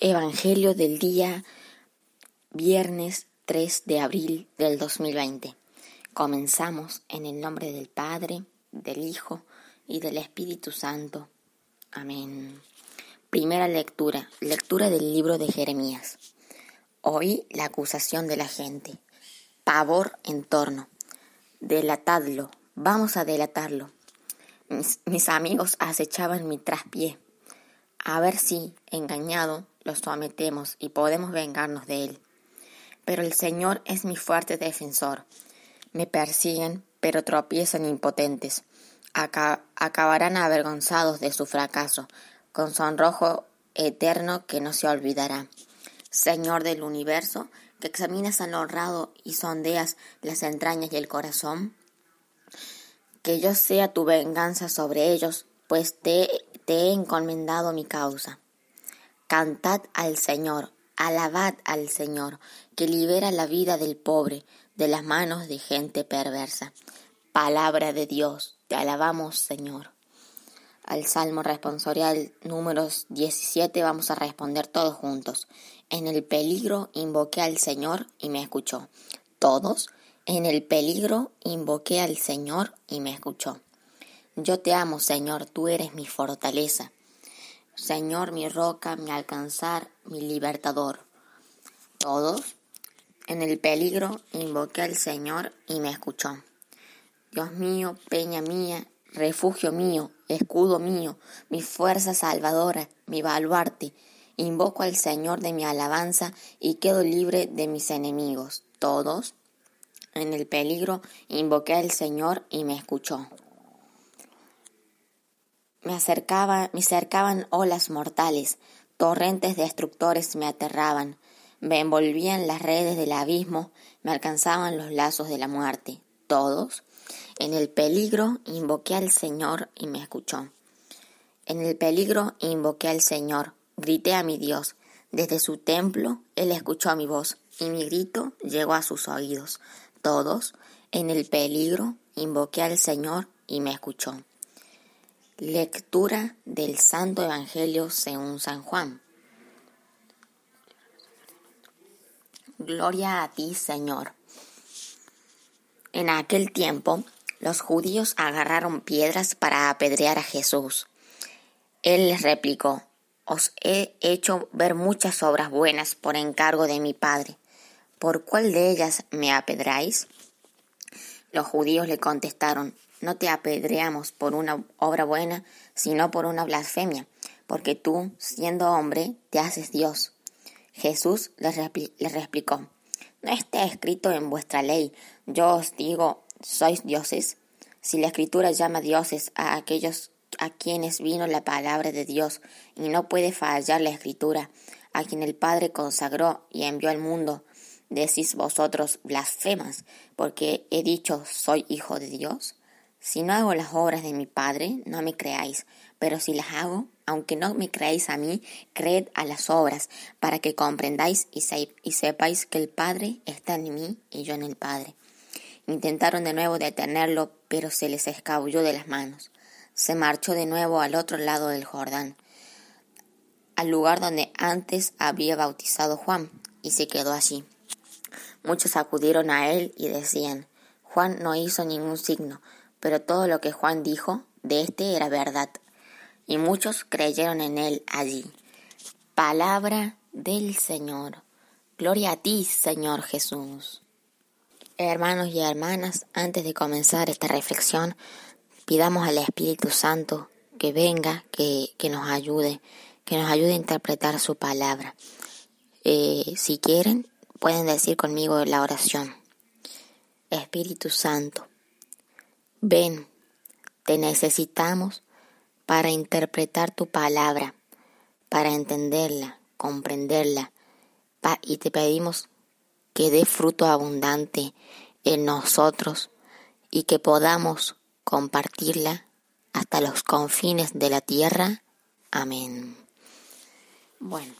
Evangelio del día viernes 3 de abril del 2020. Comenzamos en el nombre del Padre, del Hijo y del Espíritu Santo. Amén. Primera lectura, lectura del libro de Jeremías. Oí la acusación de la gente. Pavor en torno. Delatadlo, vamos a delatarlo. Mis, mis amigos acechaban mi traspié a ver si, engañado, los sometemos y podemos vengarnos de él. Pero el Señor es mi fuerte defensor. Me persiguen, pero tropiezan impotentes. acabarán avergonzados de su fracaso, con sonrojo eterno que no se olvidará. Señor del universo, que examinas al honrado y sondeas las entrañas y el corazón, que yo sea tu venganza sobre ellos, pues te he encomendado mi causa. Cantad al Señor, alabad al Señor, que libera la vida del pobre de las manos de gente perversa. Palabra de Dios, te alabamos Señor. Al Salmo responsorial números 17 vamos a responder todos juntos. En el peligro invoqué al Señor y me escuchó. Todos, en el peligro invoqué al Señor y me escuchó. Yo te amo, Señor, tú eres mi fortaleza. Señor mi roca, mi alcanzar, mi libertador. Todos, en el peligro, invoqué al Señor y me escuchó. Dios mío, peña mía, refugio mío, escudo mío, mi fuerza salvadora, mi baluarte. Invoco al Señor de mi alabanza y quedo libre de mis enemigos. Todos, en el peligro, invoqué al Señor y me escuchó. Me acercaban, me cercaban olas mortales, torrentes destructores me aterraban, me envolvían las redes del abismo, me alcanzaban los lazos de la muerte. Todos, en el peligro invoqué al Señor y me escuchó. En el peligro invoqué al Señor, grité a mi Dios. Desde su templo él escuchó mi voz y mi grito llegó a sus oídos. Todos, en el peligro, invoqué al Señor y me escuchó. Lectura del Santo Evangelio según San Juan. Gloria a ti, Señor. En aquel tiempo, los judíos agarraron piedras para apedrear a Jesús. Él les replicó, Os he hecho ver muchas obras buenas por encargo de mi Padre. ¿Por cuál de ellas me apedráis? Los judíos le contestaron, no te apedreamos por una obra buena, sino por una blasfemia, porque tú, siendo hombre, te haces Dios. Jesús les, replicó, ¿no está escrito en vuestra ley, yo os digo, sois dioses? Si la escritura llama dioses a aquellos a quienes vino la palabra de Dios, y no puede fallar la escritura, a quien el Padre consagró y envió al mundo, decís vosotros blasfemas, porque he dicho soy hijo de Dios. Si no hago las obras de mi Padre, no me creáis, pero si las hago, aunque no me creáis a mí, creed a las obras, para que comprendáis y, sepáis que el Padre está en mí y yo en el Padre. Intentaron de nuevo detenerlo, pero se les escabulló de las manos. Se marchó de nuevo al otro lado del Jordán, al lugar donde antes había bautizado Juan, y se quedó allí. Muchos acudieron a él y decían, Juan no hizo ningún signo, pero todo lo que Juan dijo de este era verdad, y muchos creyeron en él allí. Palabra del Señor. Gloria a ti, Señor Jesús. Hermanos y hermanas, antes de comenzar esta reflexión, pidamos al Espíritu Santo que venga, que, nos ayude, que nos ayude a interpretar su palabra. Eh, si quieren, pueden decir conmigo la oración. Espíritu Santo, Ven, te necesitamos para interpretar tu palabra, para entenderla, comprenderla, y te pedimos que dé fruto abundante en nosotros y que podamos compartirla hasta los confines de la tierra. Amén. Bueno,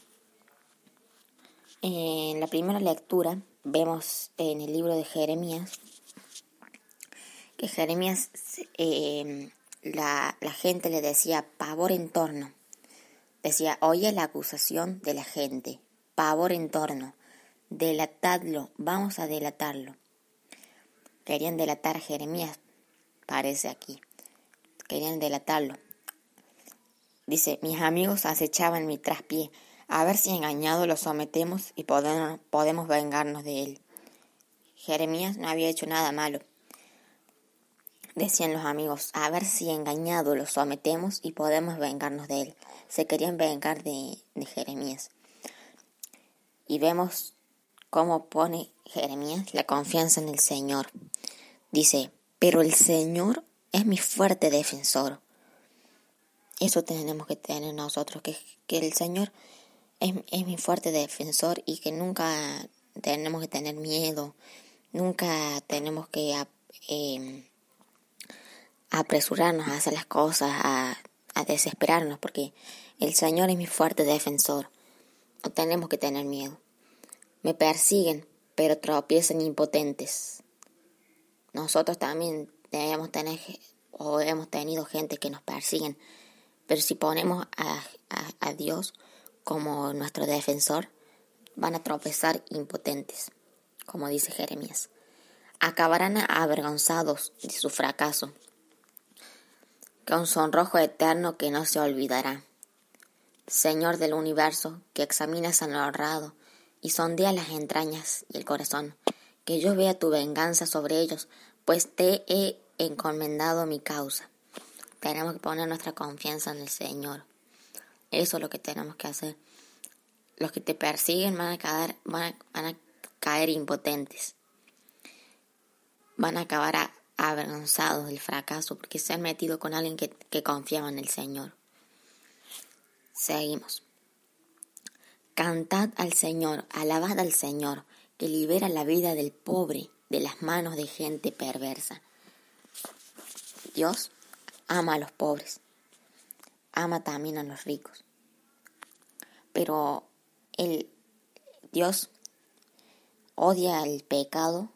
en la primera lectura vemos en el libro de Jeremías que Jeremías, em, la, gente le decía pavor en torno. Decía, oye la acusación de la gente, pavor en torno, delatadlo, vamos a delatarlo. Querían delatar a Jeremías, parece aquí. Querían delatarlo. Dice, mis amigos acechaban mi traspié, a ver si engañado lo sometemos y podemos vengarnos de él. Jeremías no había hecho nada malo. Decían los amigos, a ver si engañado lo sometemos y podemos vengarnos de él. Se querían vengar de, Jeremías. Y vemos cómo pone Jeremías la confianza en el Señor. Dice, pero el Señor es mi fuerte defensor. Eso tenemos que tener nosotros, que, que el Señor es, mi fuerte defensor y que nunca tenemos que tener miedo, nunca tenemos que... Eh, apresurarnos a hacer las cosas, a, desesperarnos, porque el Señor es mi fuerte defensor. No tenemos que tener miedo. Me persiguen, pero tropiezan impotentes. Nosotros también debemos tener o hemos tenido gente que nos persiguen, pero si ponemos a Dios como nuestro defensor, van a tropezar impotentes, como dice Jeremías. Acabarán avergonzados de su fracaso un sonrojo eterno que no se olvidará. Señor del universo, que examinas al ahorrado. y sondea las entrañas y el corazón, que yo vea tu venganza sobre ellos, pues te he encomendado mi causa. Tenemos que poner nuestra confianza en el Señor. Eso es lo que tenemos que hacer. Los que te persiguen van a caer, van van a caer impotentes. Van a acabar a, avergonzados del fracaso porque se han metido con alguien que, confiaba en el Señor. Seguimos. Cantad al Señor, alabad al Señor, que libera la vida del pobre de las manos de gente perversa. Dios ama a los pobres, ama también a los ricos. Pero el Dios odia al pecado,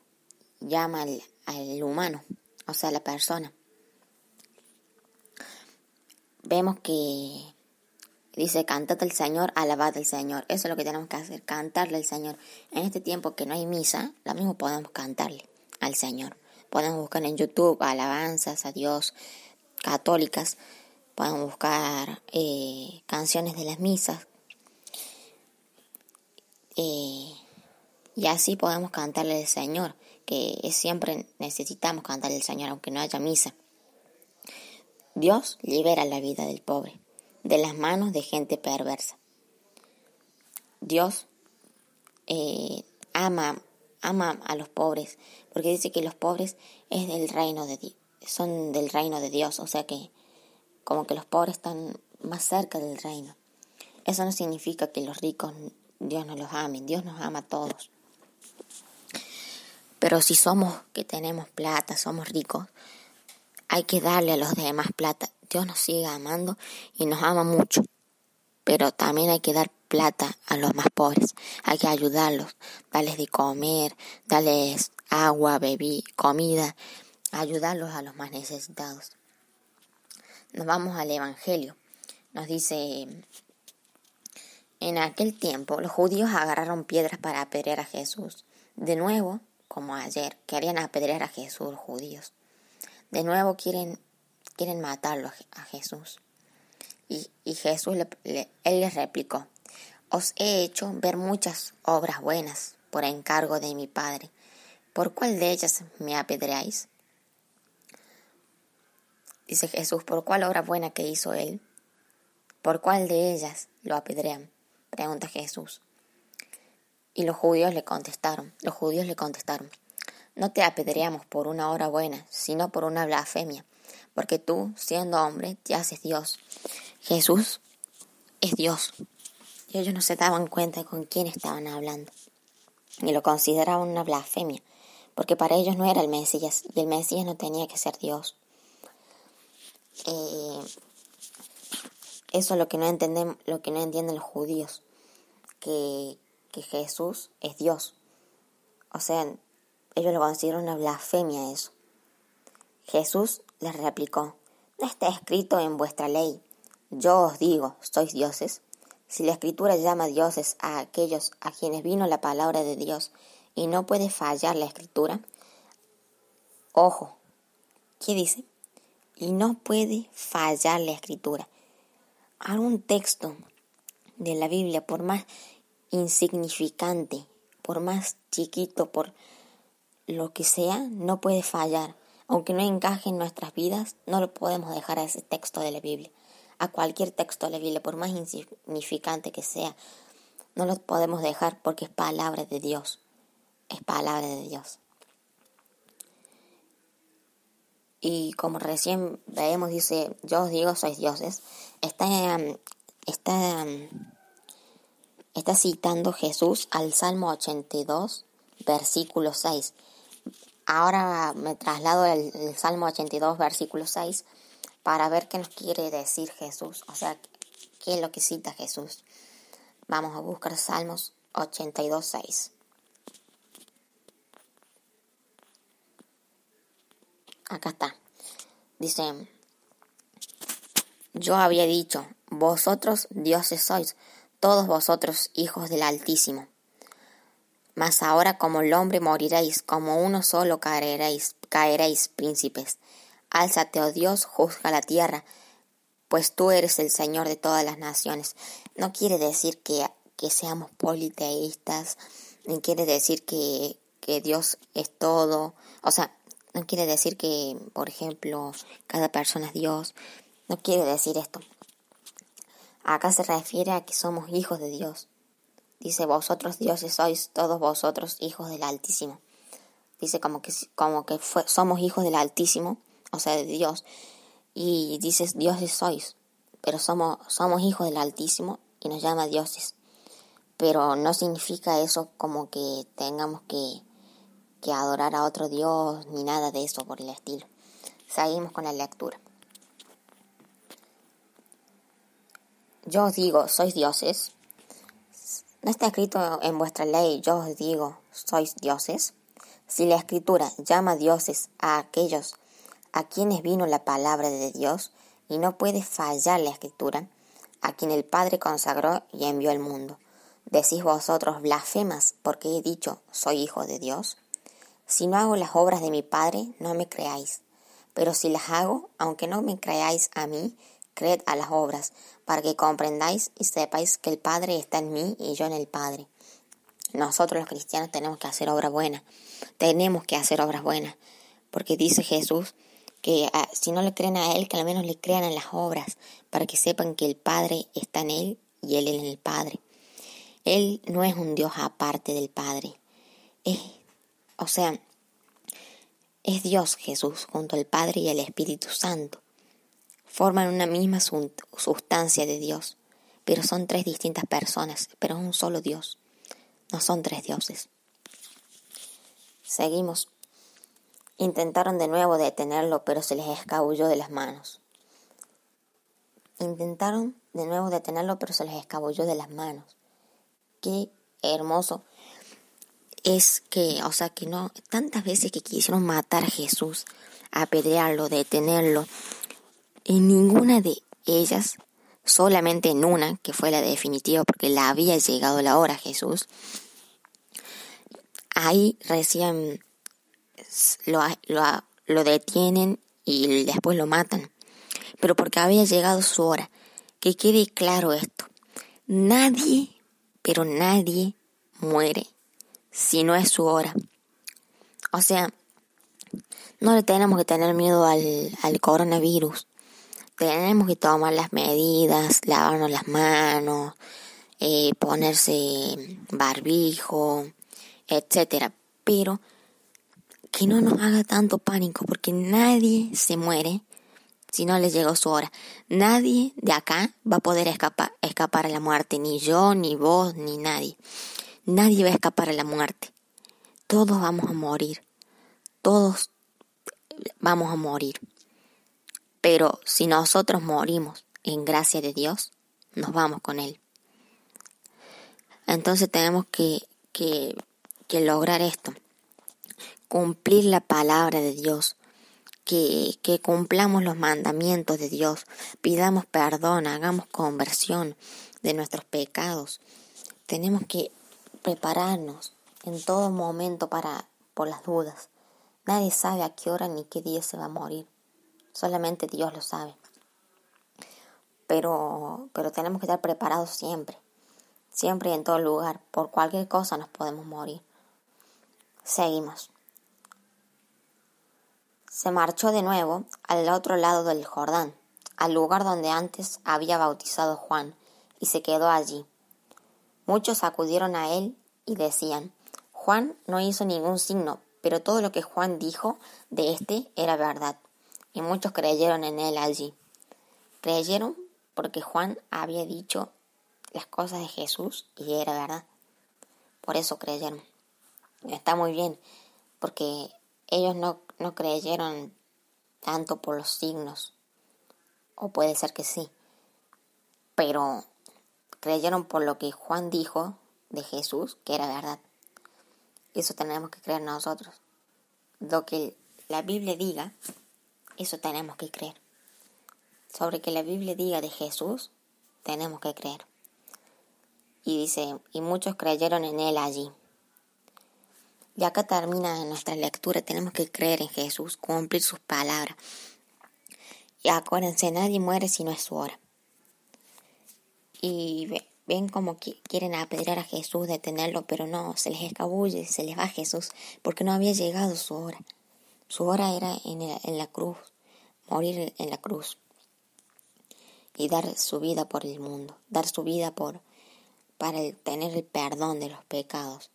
llama al, al humano, o sea, a la persona. Vemos que dice, cantate al Señor, alabate al Señor. Eso es lo que tenemos que hacer, cantarle al Señor. En este tiempo que no hay misa, lo mismo podemos cantarle al Señor. Podemos buscar en YouTube alabanzas a Dios católicas, podemos buscar eh, canciones de las misas. Eh, y así podemos cantarle al Señor que siempre necesitamos cantar el Señor aunque no haya misa. Dios libera la vida del pobre de las manos de gente perversa. Dios eh, ama, ama a los pobres, porque dice que los pobres es del reino de son del reino de Dios, o sea que como que los pobres están más cerca del reino. Eso no significa que los ricos Dios no los ame, Dios nos ama a todos. Pero si somos que tenemos plata, somos ricos, hay que darle a los demás plata. Dios nos sigue amando y nos ama mucho. Pero también hay que dar plata a los más pobres. Hay que ayudarlos, darles de comer, darles agua, bebida, comida, ayudarlos a los más necesitados. Nos vamos al Evangelio. Nos dice, en aquel tiempo los judíos agarraron piedras para apedrear a Jesús. De nuevo, como ayer, querían apedrear a Jesús judíos. De nuevo quieren, quieren matarlo a Jesús. Y, Jesús él les replicó, os he hecho ver muchas obras buenas por encargo de mi Padre. ¿Por cuál de ellas me apedreáis? Dice Jesús, ¿por cuál obra buena que hizo él? ¿Por cuál de ellas lo apedrean? Pregunta Jesús. Y los judíos le contestaron, los judíos le contestaron, no te apedreamos por una hora buena, sino por una blasfemia, porque tú, siendo hombre, te haces Dios. Jesús es Dios. Y ellos no se daban cuenta con quién estaban hablando. Y lo consideraban una blasfemia, porque para ellos no era el Mesías, y el Mesías no tenía que ser Dios. Eh, eso es lo que no entendemos, lo que no entienden los judíos, que, que Jesús es Dios. O sea, ellos lo consideran una blasfemia eso. Jesús les replicó, no está escrito en vuestra ley, yo os digo, sois dioses. Si la escritura llama dioses a aquellos a quienes vino la palabra de Dios y no puede fallar la escritura, ojo, ¿qué dice? Y no puede fallar la escritura. Algún texto de la Biblia, por más insignificante, por más chiquito, por lo que sea, no puede fallar. Aunque no encaje en nuestras vidas, no lo podemos dejar a ese texto de la Biblia, a cualquier texto de la Biblia, por más insignificante que sea, no lo podemos dejar porque es palabra de Dios, es palabra de Dios. Y como recién vemos, dice, yo os digo, sois dioses, está, está Está citando Jesús al Salmo 82, versículo 6. Ahora me traslado al, Salmo 82, versículo 6, para ver qué nos quiere decir Jesús, o sea, qué es lo que cita Jesús. Vamos a buscar Salmos 82, 6. Acá está. Dice, yo había dicho, vosotros dioses sois, todos vosotros, hijos del Altísimo. Mas ahora como el hombre moriréis, como uno solo caeréis, caeréis, príncipes. Álzate, oh Dios, juzga la tierra, pues tú eres el Señor de todas las naciones. No quiere decir que, que seamos politeístas, ni quiere decir que, que Dios es todo. O sea, no quiere decir que, por ejemplo, cada persona es Dios. No quiere decir esto. Acá se refiere a que somos hijos de Dios. Dice, vosotros dioses sois todos vosotros hijos del Altísimo. Dice como que, como que somos hijos del Altísimo, o sea, de Dios. Y dices, dioses sois, pero somos, somos hijos del Altísimo y nos llama dioses. Pero no significa eso como que tengamos que, que adorar a otro Dios ni nada de eso por el estilo. Seguimos con la lectura. yo os digo, sois dioses. ¿No está escrito en vuestra ley, yo os digo, sois dioses? Si la escritura llama dioses a aquellos a quienes vino la palabra de Dios, y no puede fallar la escritura, a quien el Padre consagró y envió al mundo. Decís vosotros blasfemas porque he dicho, soy hijo de Dios. Si no hago las obras de mi Padre, no me creáis. Pero si las hago, aunque no me creáis a mí, Creed a las obras, para que comprendáis y sepáis que el Padre está en mí y yo en el Padre. Nosotros los cristianos tenemos que hacer obras buenas, tenemos que hacer obras buenas, porque dice Jesús que ah, si no le creen a Él, que al menos le crean en las obras, para que sepan que el Padre está en Él y Él en el Padre. Él no es un Dios aparte del Padre. o sea, es Dios Jesús junto al Padre y al Espíritu Santo forman una misma sustancia de Dios, pero son tres distintas personas, pero es un solo Dios. No son tres dioses. Seguimos. Intentaron de nuevo detenerlo, pero se les escabulló de las manos. Intentaron de nuevo detenerlo, pero se les escabulló de las manos. Qué hermoso es que, o sea, que no, tantas veces que quisieron matar a Jesús, apedrearlo, detenerlo, en ninguna de ellas, solamente en una, que fue la definitiva porque la había llegado la hora Jesús, ahí recién lo, detienen y después lo matan. Pero porque había llegado su hora. Que quede claro esto. Nadie, pero nadie muere si no es su hora. O sea, no le tenemos que tener miedo al coronavirus tenemos que tomar las medidas, lavarnos las manos, eh, ponerse barbijo, etcétera. Pero que no nos haga tanto pánico, porque nadie se muere si no le llegó su hora. Nadie de acá va a poder escapar, escapar a la muerte, ni yo, ni vos, ni nadie. Nadie va a escapar a la muerte. Todos vamos a morir. Todos vamos a morir. Pero si nosotros morimos en gracia de Dios, nos vamos con Él. Entonces tenemos que, que, que lograr esto, cumplir la palabra de Dios, que, que, cumplamos los mandamientos de Dios, pidamos perdón, hagamos conversión de nuestros pecados. Tenemos que prepararnos en todo momento para por las dudas. Nadie sabe a qué hora ni qué día se va a morir. Solamente Dios lo sabe. Pero, pero tenemos que estar preparados siempre, siempre y en todo lugar. Por cualquier cosa nos podemos morir. Seguimos. Se marchó de nuevo al otro lado del Jordán, al lugar donde antes había bautizado Juan, y se quedó allí. Muchos acudieron a él y decían, Juan no hizo ningún signo, pero todo lo que Juan dijo de éste era verdad y muchos creyeron en él allí. Creyeron porque Juan había dicho las cosas de Jesús y era verdad. Por eso creyeron. Está muy bien, porque ellos no, creyeron tanto por los signos, o puede ser que sí, pero creyeron por lo que Juan dijo de Jesús, que era verdad. Eso tenemos que creer nosotros. Lo que la Biblia diga eso tenemos que creer. Sobre que la Biblia diga de Jesús, tenemos que creer. Y dice, y muchos creyeron en él allí. Y acá termina nuestra lectura, tenemos que creer en Jesús, cumplir sus palabras. Y acuérdense, nadie muere si no es su hora. Y ven como quieren apedrear a Jesús, detenerlo, pero no, se les escabulle, se les va Jesús, porque no había llegado su hora. Su hora era en, la cruz, morir en la cruz y dar su vida por el mundo, dar su vida por para tener el perdón de los pecados.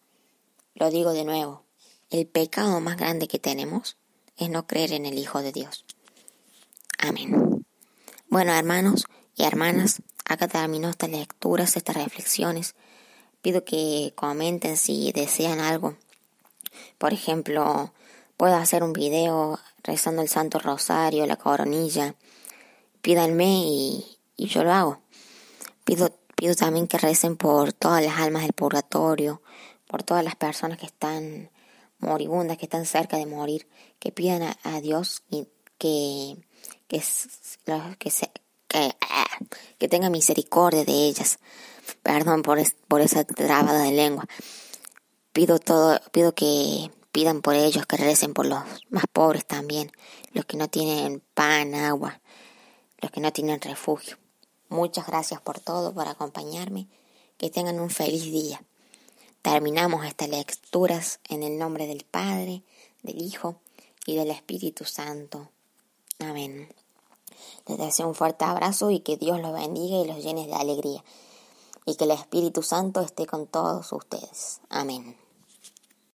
Lo digo de nuevo, el pecado más grande que tenemos es no creer en el Hijo de Dios. Amén. Bueno, hermanos y hermanas, acá terminó estas lecturas, estas reflexiones. Pido que comenten si desean algo. Por ejemplo, Puedo hacer un video rezando el Santo Rosario, la coronilla. Pídanme y, yo lo hago. Pido, pido también que recen por todas las almas del purgatorio, por todas las personas que están moribundas, que están cerca de morir, que pidan a, Dios que, que, que, que, ah, tenga misericordia de ellas. Perdón por, por esa trabada de lengua. Pido todo, pido que pidan por ellos, que recen por los más pobres también, los que no tienen pan, agua, los que no tienen refugio. Muchas gracias por todo, por acompañarme. Que tengan un feliz día. Terminamos estas lecturas en el nombre del Padre, del Hijo y del Espíritu Santo. Amén. Les deseo un fuerte abrazo y que Dios los bendiga y los llene de alegría. Y que el Espíritu Santo esté con todos ustedes. Amén.